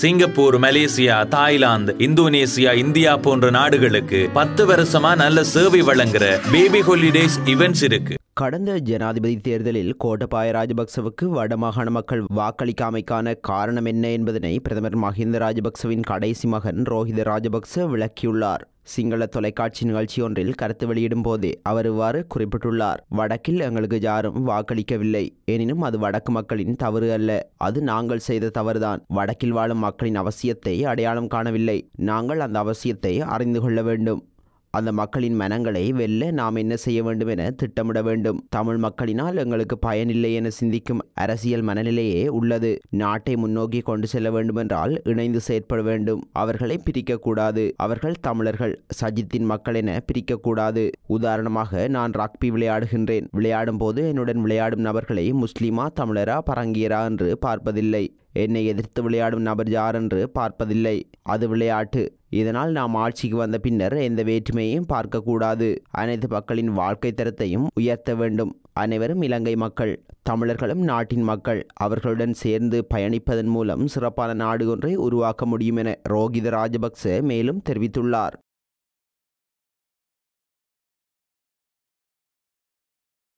Singapore Malaysia Thailand Indonesia India போன்ற நாடுகளுக்கு பத்து வருஷமா நல்ல சேவை வழங்குற பேபி ஹாலிடேஸ் இவெண்ட்ஸ் இருக்கு கடந்த ஜனாதிபதி தேர்தலில் கோட்டபாய ராஜபக்சவுக்கு வடமாகாண மக்கள் வாக்களிக்காமைக்கான காரணம் என்ன என்பதனை பிரதமர் மஹிந்த ராஜபக்சவின் கடைசி மகன் ரோஹித ராஜபக்ச விளக்கியுள்ளார் சிங்கள தொலைக்காட்சி நிகழ்ச்சி ஒன்றில் கருத்து வெளியிடும் போதே அவர் இவ்வாறு குறிப்பிட்டுள்ளார் வடக்கில் எங்களுக்கு யாரும் வாக்களிக்கவில்லை எனினும் அது வடக்கு மக்களின் தவறு அல்ல அது நாங்கள் செய்த தவறுதான் வடக்கில் வாழும் மக்களின் அவசியத்தை அடையாளம் காணவில்லை நாங்கள் அந்த அவசியத்தை அறிந்து கொள்ள வேண்டும் அந்த மக்களின் மனங்களை வெல்ல நாம் என்ன செய்ய வேண்டும் என திட்டமிட வேண்டும் தமிழ் மக்களினால் எங்களுக்கு பயனில்லை என சிந்திக்கும் அரசியல் மனநிலையே உள்ளது நாட்டை முன்னோக்கி கொண்டு செல்ல வேண்டுமென்றால் இணைந்து செயற்பட வேண்டும் அவர்களை பிரிக்கக்கூடாது அவர்கள் தமிழர்கள் சஜித்தின் மக்கள் என பிரிக்கக்கூடாது உதாரணமாக நான் ராக்பி விளையாடுகின்றேன் விளையாடும் போது என்னுடன் விளையாடும் நபர்களை முஸ்லிமா தமிழரா பரங்கியரா என்று பார்ப்பதில்லை என்னை எதிர்த்து விளையாடும் நபர் யார் என்று பார்ப்பதில்லை அது விளையாட்டு இதனால் நாம் ஆட்சிக்கு வந்த பின்னர் எந்த வேற்றுமையையும் பார்க்கக்கூடாது அனைத்து மக்களின் வாழ்க்கை தரத்தையும் உயர்த்த வேண்டும் அனைவரும் இலங்கை மக்கள் தமிழர்களும் நாட்டின் மக்கள் அவர்களுடன் சேர்ந்து பயணிப்பதன் மூலம் சிறப்பான நாடு ஒன்றை உருவாக்க முடியும் என ரோகித ராஜபக்ச மேலும் தெரிவித்துள்ளார்